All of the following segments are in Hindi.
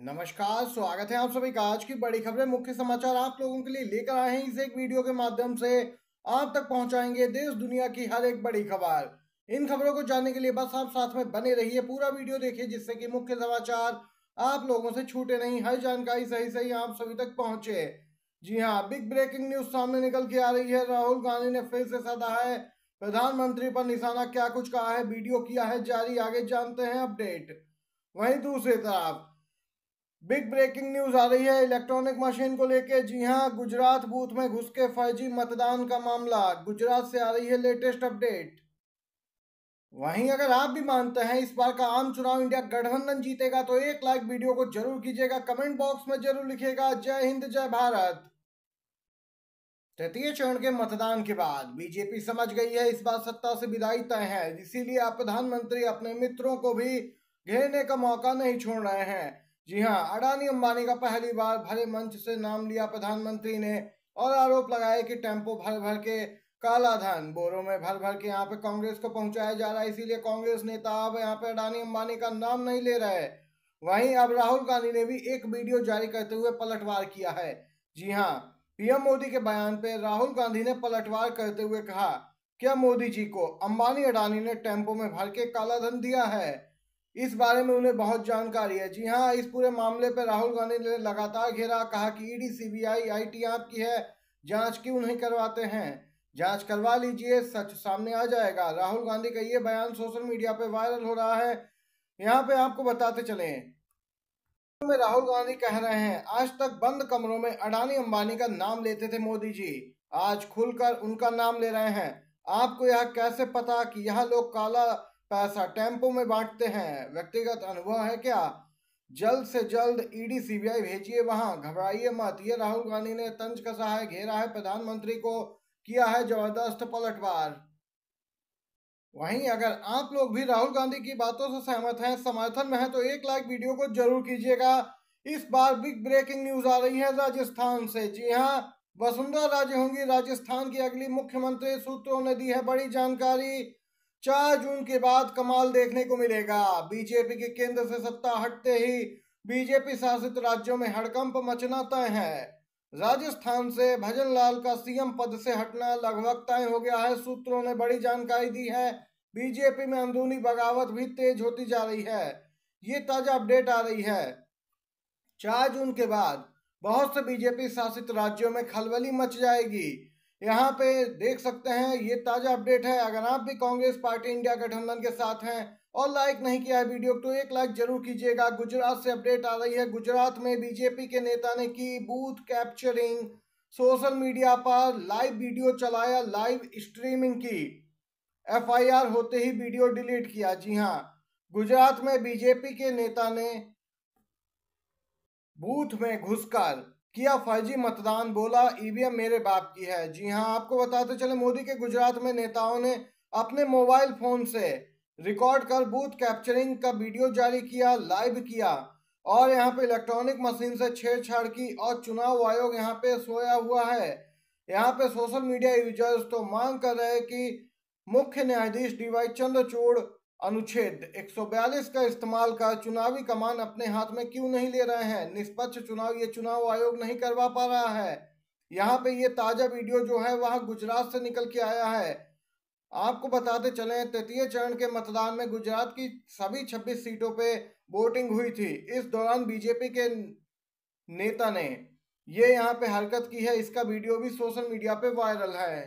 नमस्कार स्वागत है आप सभी का आज की बड़ी खबरें मुख्य समाचार आप लोगों के लिए लेकर आए हैं इस एक वीडियो के माध्यम से आप तक पहुंचाएंगे देश दुनिया की हर एक बड़ी खबर इन खबरों को जानने के लिए बस आप साथ में बने रहिए पूरा वीडियो देखिए जिससे कि मुख्य समाचार आप लोगों से छूटे नहीं हर जानकारी सही सही आप सभी तक पहुंचे जी हाँ बिग ब्रेकिंग न्यूज सामने निकल के आ रही है राहुल गांधी ने फिर से सदा है प्रधानमंत्री पर निशाना क्या कुछ कहा है वीडियो किया है जारी आगे जानते हैं अपडेट वहीं दूसरी तरफ बिग ब्रेकिंग न्यूज आ रही है इलेक्ट्रॉनिक मशीन को लेके जी हां गुजरात बूथ में घुस के फर्जी मतदान का मामला गुजरात से आ रही है लेटेस्ट अपडेट वहीं अगर आप भी मानते हैं इस बार का आम चुनाव इंडिया गठबंधन जीतेगा तो एक लाइक वीडियो को जरूर कीजिएगा कमेंट बॉक्स में जरूर लिखिएगा जय हिंद जय भारत तृतीय चरण के मतदान के बाद बीजेपी समझ गई है इस बार सत्ता से विदाई तय है इसीलिए आप प्रधानमंत्री अपने मित्रों को भी घेरने का मौका नहीं छोड़ रहे हैं जी हां अडानी अंबानी का पहली बार भरे मंच से नाम लिया प्रधानमंत्री ने और आरोप लगाया कि टेम्पो भर भर के काला धन बोरों में भर भर के यहाँ पे कांग्रेस को पहुंचाया जा रहा है इसीलिए कांग्रेस नेता अब यहाँ पे अडानी अंबानी का नाम नहीं ले रहे वहीं अब राहुल गांधी ने भी एक वीडियो जारी करते हुए पलटवार किया है जी हाँ पीएम मोदी के बयान पे राहुल गांधी ने पलटवार करते हुए कहा क्या मोदी जी को अंबानी अडानी ने टेम्पो में भर के काला धन दिया है इस बारे में उन्हें बहुत जानकारी है जी हाँ इस पूरे मामले पर राहुल गांधी ने लगातार घेरा कहा कि ईडी सीबीआई आईटी आपकी है जांच क्यों नहीं करवाते हैं जांच करवा लीजिए सच सामने आ जाएगा राहुल गांधी का ये बयान सोशल मीडिया पर वायरल हो रहा है यहाँ पे आपको बताते चले में राहुल गांधी कह रहे हैं आज तक बंद कमरों में अडानी अंबानी का नाम लेते थे मोदी जी आज खुलकर उनका नाम ले रहे हैं आपको यह कैसे पता कि यह लोग काला पैसा टेम्पो में बांटते हैं व्यक्तिगत अनुभव है क्या जल्द से जल्द ईडी सीबीआई भेजिए वहां घबराइए मत ये राहुल गांधी ने तंज कसा है घेरा है प्रधानमंत्री को किया है जबरदस्त पलटवार वहीं अगर आप लोग भी राहुल गांधी की बातों से सहमत हैं समर्थन में हैं तो एक लाइक वीडियो को जरूर कीजिएगा इस बार बिग ब्रेकिंग न्यूज आ रही है राजस्थान से जी हाँ वसुंधरा राजे होंगी राजस्थान की अगली मुख्यमंत्री सूत्रों ने दी है बड़ी जानकारी चार जून के बाद कमाल देखने को मिलेगा बीजेपी के केंद्र से सत्ता हटते ही बीजेपी शासित राज्यों में हड़कंप मचना तय है राजस्थान से भजन लाल का सीएम पद से हटना लगभग तय हो गया है सूत्रों ने बड़ी जानकारी दी है बीजेपी में अंदरूनी बगावत भी तेज होती जा रही है ये ताजा अपडेट आ रही है चार जून के बाद बहुत से बीजेपी शासित राज्यों में खलबली मच जाएगी यहाँ पे देख सकते हैं ये ताज़ा अपडेट है अगर आप भी कांग्रेस पार्टी इंडिया गठबंधन के साथ हैं और लाइक नहीं किया है वीडियो तो एक लाइक जरूर कीजिएगा गुजरात से अपडेट आ रही है गुजरात में बीजेपी के नेता ने की बूथ कैप्चरिंग सोशल मीडिया पर लाइव वीडियो चलाया लाइव स्ट्रीमिंग की एफआईआर होते ही वीडियो डिलीट किया जी हाँ गुजरात में बीजेपी के नेता ने बूथ में घुसकर किया फर्जी मतदान बोला ईवीएम मेरे बाप की है जी हाँ आपको बताते चले मोदी के गुजरात में नेताओं ने अपने मोबाइल फोन से रिकॉर्ड कर बूथ कैप्चरिंग का वीडियो जारी किया लाइव किया और यहाँ पे इलेक्ट्रॉनिक मशीन से छेड़छाड़ की और चुनाव आयोग यहाँ पे सोया हुआ है यहाँ पे सोशल मीडिया यूजर्स तो मांग कर रहे कि मुख्य न्यायाधीश डी वाई चंद्रचूड़ अनुच्छेद 142 का इस्तेमाल कर चुनावी कमान अपने हाथ में क्यों नहीं ले रहे हैं निष्पक्ष चुनाव ये चुनाव आयोग नहीं करवा पा रहा है यहाँ पे ये ताजा वीडियो जो है वह गुजरात से निकल के आया है आपको बताते चले तृतीय चरण के मतदान में गुजरात की सभी 26 सीटों पे वोटिंग हुई थी इस दौरान बीजेपी के नेता ने ये यहाँ पे हरकत की है इसका वीडियो भी सोशल मीडिया पे वायरल है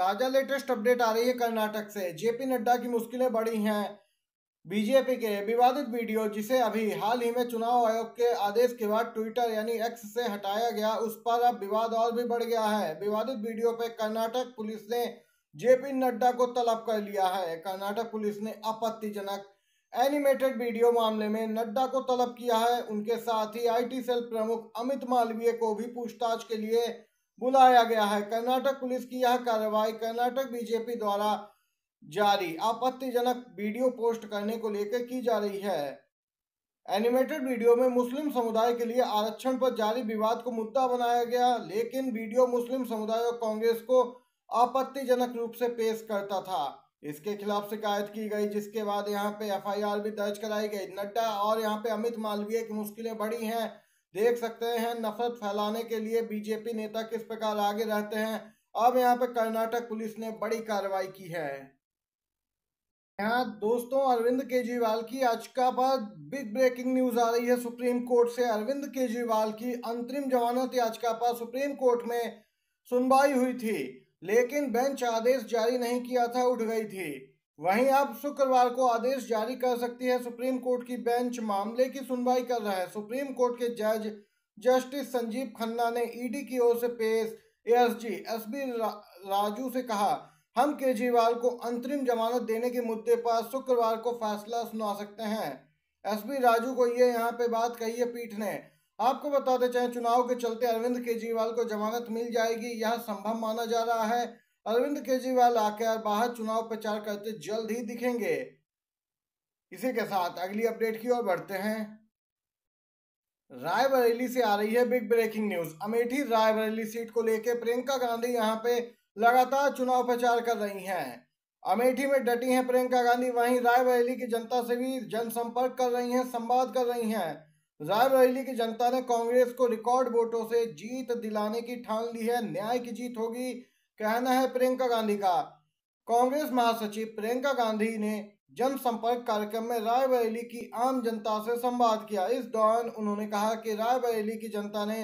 ताज़ा लेटेस्ट अपडेट आ रही है कर्नाटक से जेपी नड्डा की मुश्किलें बढ़ी हैं बीजेपी के विवादित वीडियो जिसे अभी हाल ही में चुनाव आयोग के आदेश के बाद ट्विटर यानी एक्स से हटाया गया उस पर अब विवाद और भी बढ़ गया है विवादित वीडियो पर कर्नाटक पुलिस ने जेपी नड्डा को तलब कर लिया है कर्नाटक पुलिस ने आपत्तिजनक एनिमेटेड वीडियो मामले में नड्डा को तलब किया है उनके साथ ही आईटी सेल प्रमुख अमित मालवीय को भी पूछताछ के लिए बुलाया गया है कर्नाटक पुलिस की यह कार्रवाई कर्नाटक बीजेपी द्वारा जारी आपत्तिजनक वीडियो पोस्ट करने को लेकर की जा रही है एनिमेटेड वीडियो में मुस्लिम समुदाय के लिए आरक्षण पर जारी विवाद को मुद्दा बनाया गया लेकिन वीडियो मुस्लिम समुदाय और कांग्रेस को आपत्तिजनक रूप से पेश करता था इसके खिलाफ शिकायत की गई जिसके बाद यहाँ पे एफआईआर भी दर्ज कराई गई नड्डा और यहाँ पे अमित मालवीय की मुश्किलें बढ़ी हैं देख सकते हैं नफरत फैलाने के लिए बीजेपी नेता किस प्रकार आगे रहते हैं अब यहाँ पे कर्नाटक पुलिस ने बड़ी कार्रवाई की है यहाँ दोस्तों अरविंद केजरीवाल की याचिका पर बिग ब्रेकिंग न्यूज आ रही है सुप्रीम कोर्ट से अरविंद केजरीवाल की अंतरिम जमानत याचिका पर सुप्रीम कोर्ट में सुनवाई हुई थी लेकिन बेंच आदेश जारी नहीं किया था उठ गई थी वहीं अब शुक्रवार को आदेश जारी कर सकती है सुप्रीम कोर्ट की बेंच मामले की सुनवाई कर रहा है सुप्रीम कोर्ट के जज जस्टिस संजीव खन्ना ने ईडी की ओर से पेश एएसजी एसबी राजू से कहा हम केजरीवाल को अंतरिम जमानत देने के मुद्दे पर शुक्रवार को फैसला सुना सकते हैं एसबी राजू को ये यहाँ पे बात कही है पीठ ने आपको बताते चाहे चुनाव के चलते अरविंद केजरीवाल को जमानत मिल जाएगी यह संभव माना जा रहा है अरविंद केजरीवाल आकर बाहर चुनाव प्रचार करते जल्द ही दिखेंगे इसी के साथ अगली अपडेट की ओर बढ़ते हैं रायबरेली से आ रही है big breaking news Amethi Raebareli seat को लेकर प्रियंका गांधी यहां पे लगातार चुनाव प्रचार कर रही हैं अमेठी में डटी हैं प्रियंका गांधी वहीं रायबरेली की जनता से भी जनसंपर्क कर रही हैं संवाद कर रही हैं रायबरेली की जनता ने कांग्रेस को रिकॉर्ड वोटों से जीत दिलाने की ठान ली है न्याय की जीत होगी कहना है प्रियंका गांधी का कांग्रेस महासचिव प्रियंका गांधी ने जनसंपर्क कार्यक्रम में रायबरेली की आम जनता से संवाद किया इस दौरान उन्होंने कहा कि रायबरेली की जनता ने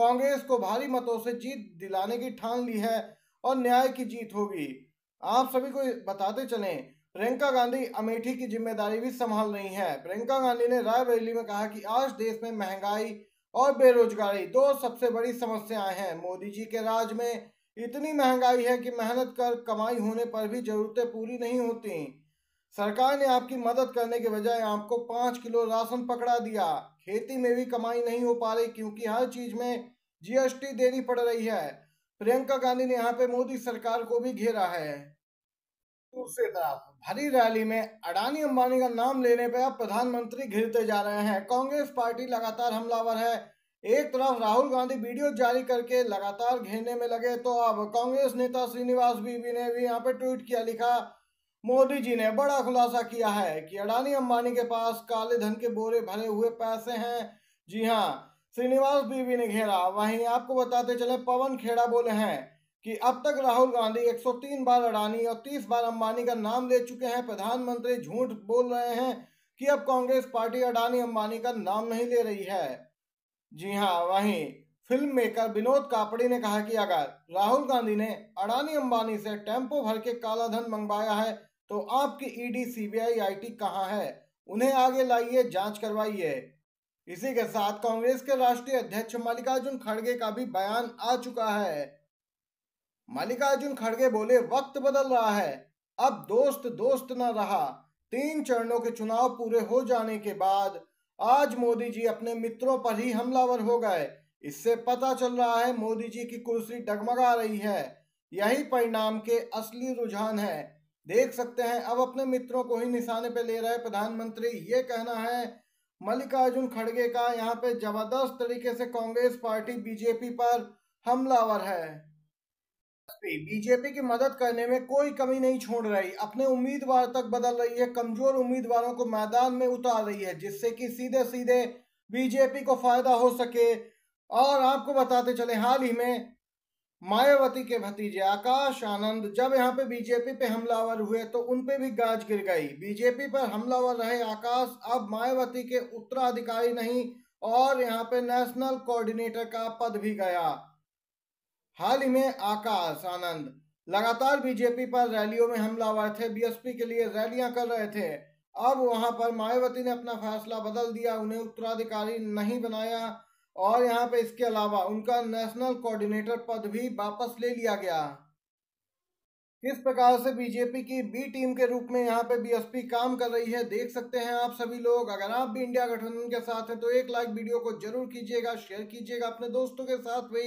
कांग्रेस को भारी मतों से जीत दिलाने की ठान ली है और न्याय की जीत होगी आप सभी को बताते चले प्रियंका गांधी अमेठी की जिम्मेदारी भी संभाल रही है प्रियंका गांधी ने रायबरेली में कहा कि आज देश में महंगाई और बेरोजगारी दो सबसे बड़ी समस्याएं हैं मोदी जी के राज में इतनी महंगाई है कि मेहनत कर कमाई होने पर भी जरूरतें पूरी नहीं होती सरकार ने आपकी मदद करने के बजाय आपको पाँच किलो राशन पकड़ा दिया खेती में भी कमाई नहीं हो पा रही क्योंकि हर चीज में जीएसटी देनी पड़ रही है प्रियंका गांधी ने यहाँ पे मोदी सरकार को भी घेरा है दूसरी तरफ भरी रैली में अडानी अंबानी का नाम लेने पर अब प्रधानमंत्री घिरते जा रहे हैं कांग्रेस पार्टी लगातार हमलावर है एक तरफ राहुल गांधी वीडियो जारी करके लगातार घेरने में लगे तो अब कांग्रेस नेता श्रीनिवास बीबी ने भी यहाँ पे ट्वीट किया लिखा मोदी जी ने बड़ा खुलासा किया है कि अडानी अंबानी के पास काले धन के बोरे भरे हुए पैसे हैं जी हाँ श्रीनिवास बीबी ने घेरा वहीं आपको बताते चले पवन खेड़ा बोले हैं कि अब तक राहुल गांधी 103 बार अडानी और 30 बार अंबानी का नाम ले चुके हैं प्रधानमंत्री झूठ बोल रहे हैं कि अब कांग्रेस पार्टी अडानी अंबानी का नाम नहीं ले रही है जी हाँ वहीं फिल्म मेकर विनोद कापड़ी ने कहा कि अगर राहुल गांधी ने अडानी अंबानी से टेम्पो भर के काला धन मंगवाया है तो आपकी ईडी सीबीआई आईटी कहाँ है उन्हें आगे लाइए जांच करवाइए इसी के साथ कांग्रेस के राष्ट्रीय अध्यक्ष मल्लिकार्जुन खड़गे का भी बयान आ चुका है मल्लिकार्जुन खड़गे बोले वक्त बदल रहा है अब दोस्त दोस्त न रहा तीन चरणों के चुनाव पूरे हो जाने के बाद आज मोदी जी अपने मित्रों पर ही हमलावर हो गए इससे पता चल रहा है मोदी जी की कुर्सी डगमगा रही है यही परिणाम के असली रुझान है देख सकते हैं अब अपने मित्रों को ही निशाने पर ले रहे प्रधानमंत्री ये कहना है मल्लिकार्जुन खड़गे का यहाँ पे जबरदस्त तरीके से कांग्रेस पार्टी बीजेपी पर हमलावर है बीजेपी की मदद करने में कोई कमी नहीं छोड़ रही अपने उम्मीदवार तक बदल रही है कमजोर उम्मीदवारों को मैदान में उतार रही है जिससे कि सीधे सीधे बीजेपी को फायदा हो सके और आपको बताते चले हाल ही में मायावती के भतीजे आकाश आनंद जब यहाँ पे बीजेपी पे हमलावर हुए तो उन पे भी गाज गिर गई बीजेपी पर हमलावर रहे आकाश अब मायावती के उत्तराधिकारी नहीं और यहाँ पे नेशनल कोऑर्डिनेटर का पद भी गया हाल ही में आकाश आनंद लगातार बीजेपी पर रैलियों में हमलावर थे बीएसपी के लिए रैलियां कर रहे थे अब वहां पर मायावती ने अपना फैसला बदल दिया उन्हें उत्तराधिकारी नहीं बनाया और यहां पे इसके अलावा उनका नेशनल कोऑर्डिनेटर पद भी वापस ले लिया गया किस प्रकार से बीजेपी की बी टीम के रूप में यहाँ पे बीएसपी काम कर रही है देख सकते हैं आप सभी लोग अगर आप भी इंडिया गठबंधन के साथ हैं तो एक लाइक वीडियो को जरूर कीजिएगा शेयर कीजिएगा अपने दोस्तों के साथ भी